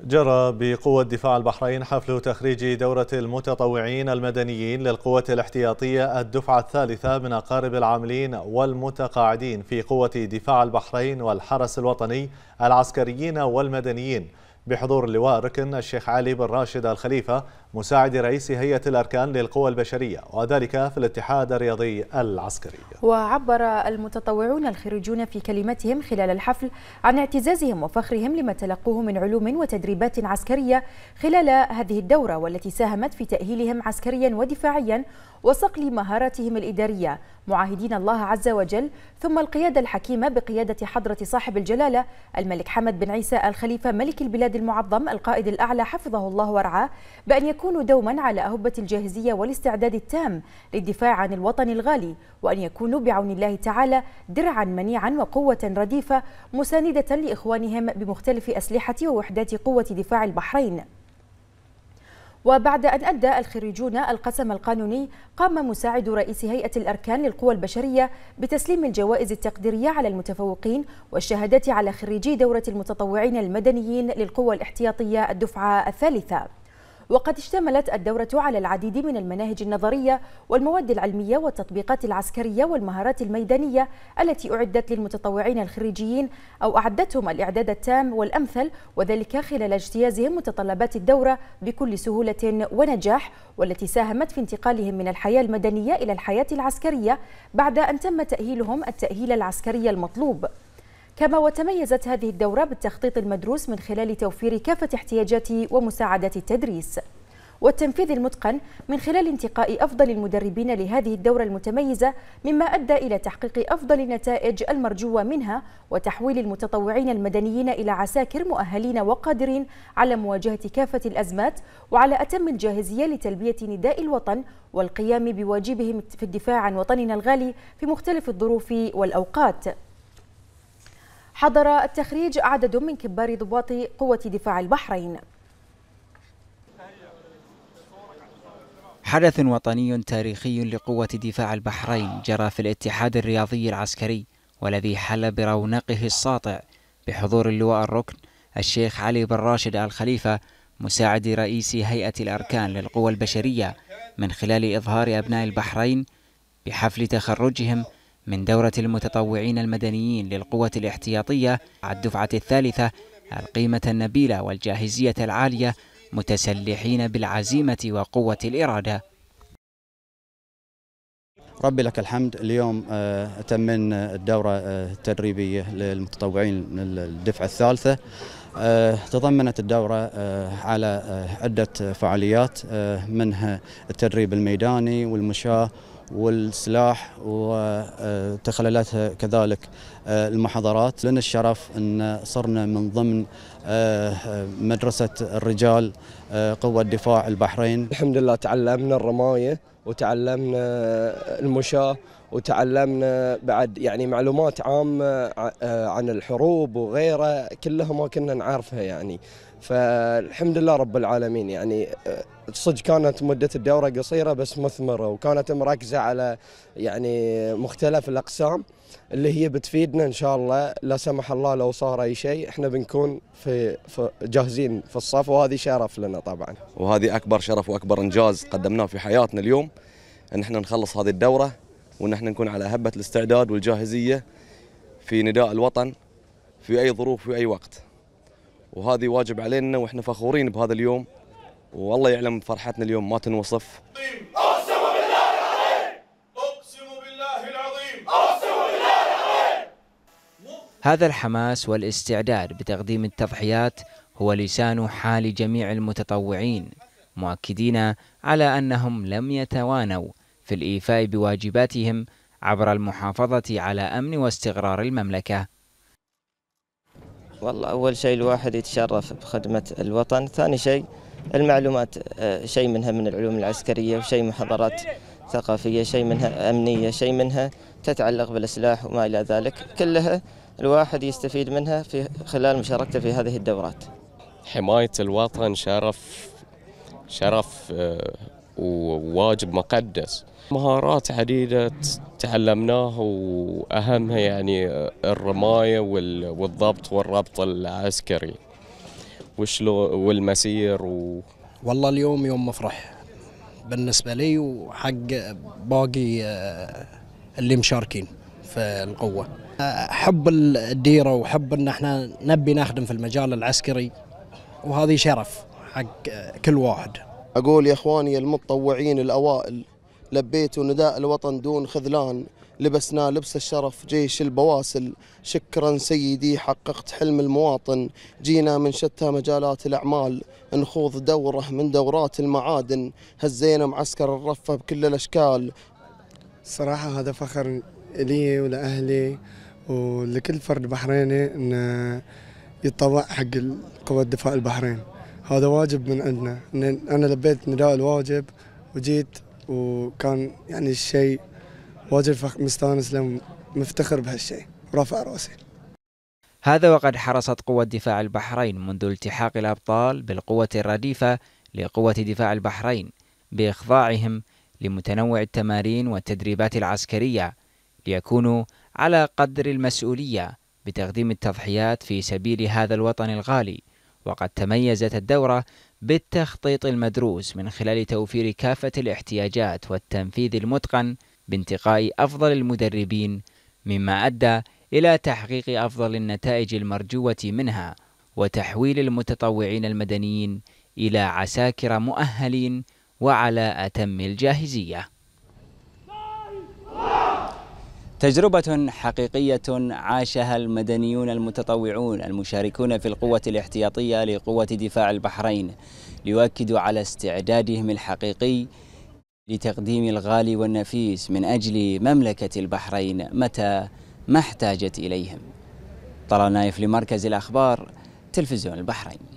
جرى بقوة دفاع البحرين حفل تخريج دورة المتطوعين المدنيين للقوة الاحتياطية الدفعة الثالثة من أقارب العاملين والمتقاعدين في قوة دفاع البحرين والحرس الوطني العسكريين والمدنيين بحضور اللواء ركن الشيخ علي بن راشد الخليفة مساعد رئيس هيئة الأركان للقوى البشرية وذلك في الاتحاد الرياضي العسكري وعبر المتطوعون الخريجون في كلمتهم خلال الحفل عن اعتزازهم وفخرهم لما تلقوه من علوم وتدريبات عسكرية خلال هذه الدورة والتي ساهمت في تأهيلهم عسكريا ودفاعيا وصقل مهاراتهم الإدارية معاهدين الله عز وجل ثم القيادة الحكيمة بقيادة حضرة صاحب الجلالة الملك حمد بن عيسى الخليفة ملك البلاد المعظم القائد الأعلى حفظه الله ورعاه بأن يكونوا دوما على أهبة الجاهزية والاستعداد التام للدفاع عن الوطن الغالي وأن يكونوا بعون الله تعالى درعا منيعا وقوة رديفة مساندة لإخوانهم بمختلف أسلحة ووحدات قوة دفاع البحرين وبعد أن أدى الخريجون القسم القانوني قام مساعد رئيس هيئة الأركان للقوى البشرية بتسليم الجوائز التقديرية على المتفوقين والشهادات على خريجي دورة المتطوعين المدنيين للقوى الاحتياطية الدفعة الثالثة وقد اشتملت الدورة على العديد من المناهج النظرية والمواد العلمية والتطبيقات العسكرية والمهارات الميدانية التي أعدت للمتطوعين الخريجيين أو أعدتهم الإعداد التام والأمثل وذلك خلال اجتيازهم متطلبات الدورة بكل سهولة ونجاح والتي ساهمت في انتقالهم من الحياة المدنية إلى الحياة العسكرية بعد أن تم تأهيلهم التأهيل العسكري المطلوب كما وتميزت هذه الدورة بالتخطيط المدروس من خلال توفير كافة احتياجات ومساعدات التدريس والتنفيذ المتقن من خلال انتقاء أفضل المدربين لهذه الدورة المتميزة مما أدى إلى تحقيق أفضل النتائج المرجوة منها وتحويل المتطوعين المدنيين إلى عساكر مؤهلين وقادرين على مواجهة كافة الأزمات وعلى أتم الجاهزية لتلبية نداء الوطن والقيام بواجبهم في الدفاع عن وطننا الغالي في مختلف الظروف والأوقات حضر التخريج عدد من كبار ضباط قوة دفاع البحرين حدث وطني تاريخي لقوة دفاع البحرين جرى في الاتحاد الرياضي العسكري والذي حل برونقه الساطع بحضور اللواء الركن الشيخ علي بن راشد آل خليفة مساعد رئيس هيئة الأركان للقوى البشرية من خلال إظهار أبناء البحرين بحفل تخرجهم من دورة المتطوعين المدنيين للقوة الاحتياطية على الدفعة الثالثة القيمة النبيلة والجاهزية العالية متسلحين بالعزيمة وقوة الإرادة ربي لك الحمد اليوم آه، تمن الدورة آه، التدريبية للمتطوعين الدفعة الثالثة آه، تضمنت الدورة على عدة فعاليات منها التدريب الميداني والمشاة والسلاح وتخللاتها كذلك آه، المحاضرات لنا الشرف أن صرنا من ضمن آه، مدرسة الرجال آه، قوة دفاع البحرين الحمد لله تعلمنا الرماية وتعلمنا المشاة وتعلمنا بعد يعني معلومات عامة عن الحروب وغيره كلها ما كنا نعرفها يعني فالحمد لله رب العالمين يعني آه، صدق كانت مدة الدورة قصيرة بس مثمرة وكانت مركزة على يعني مختلف الأقسام اللي هي بتفيدنا إن شاء الله لا سمح الله لو صار أي شيء إحنا بنكون في, في جاهزين في الصف وهذه شرف لنا طبعا وهذه أكبر شرف وأكبر إنجاز قدمناه في حياتنا اليوم أن إحنا نخلص هذه الدورة وأن إحنا نكون على هبة الاستعداد والجاهزية في نداء الوطن في أي ظروف في أي وقت وهذه واجب علينا واحنا فخورين بهذا اليوم والله يعلم فرحتنا اليوم ما تنوصف اقسم بالله العظيم اقسم بالله العظيم اقسم بالله العظيم هذا الحماس والاستعداد بتقديم التضحيات هو لسان حال جميع المتطوعين مؤكدين على انهم لم يتوانوا في الايفاء بواجباتهم عبر المحافظه على امن واستقرار المملكه والله أول شيء الواحد يتشرف بخدمة الوطن ثاني شيء المعلومات آه، شيء منها من العلوم العسكرية وشيء محاضرات ثقافية شيء منها أمنية شيء منها تتعلق بالسلاح وما إلى ذلك كلها الواحد يستفيد منها في خلال مشاركته في هذه الدورات حماية الوطن شرف شرف آه، وواجب مقدس مهارات عديدة تعلمناها وأهمها يعني الرماية والضبط والربط العسكري وشلو والمسير و... والله اليوم يوم مفرح بالنسبة لي وحق باقي آه، اللي مشاركين في القوة آه، حب الديرة وحب أن احنا نبي نخدم في المجال العسكري وهذه شرف حق كل واحد أقول يا إخواني المتطوعين الأوائل لبيتوا نداء الوطن دون خذلان لبسنا لبس الشرف جيش البواسل شكرا سيدي حققت حلم المواطن جينا من شتى مجالات الأعمال نخوض دوره من دورات المعادن هزينا معسكر الرفة بكل الأشكال صراحة هذا فخر لي ولأهلي ولكل فرد بحريني أن يتطوع حق قوات دفاع البحرين هذا واجب من عندنا أنا لبيت نداء الواجب وجيت وكان يعني الشيء واجب مستانس له مفتخر بهالشيء رفع راسي هذا وقد حرصت قوة دفاع البحرين منذ التحاق الأبطال بالقوة الرديفة لقوة دفاع البحرين بإخضاعهم لمتنوع التمارين والتدريبات العسكرية ليكونوا على قدر المسؤولية بتقديم التضحيات في سبيل هذا الوطن الغالي وقد تميزت الدورة بالتخطيط المدروس من خلال توفير كافة الاحتياجات والتنفيذ المتقن بانتقاء أفضل المدربين مما أدى إلى تحقيق أفضل النتائج المرجوة منها وتحويل المتطوعين المدنيين إلى عساكر مؤهلين وعلى أتم الجاهزية تجربة حقيقية عاشها المدنيون المتطوعون المشاركون في القوة الاحتياطية لقوة دفاع البحرين ليؤكدوا على استعدادهم الحقيقي لتقديم الغالي والنفيس من أجل مملكة البحرين متى ما احتاجت إليهم طلال نايف لمركز الأخبار تلفزيون البحرين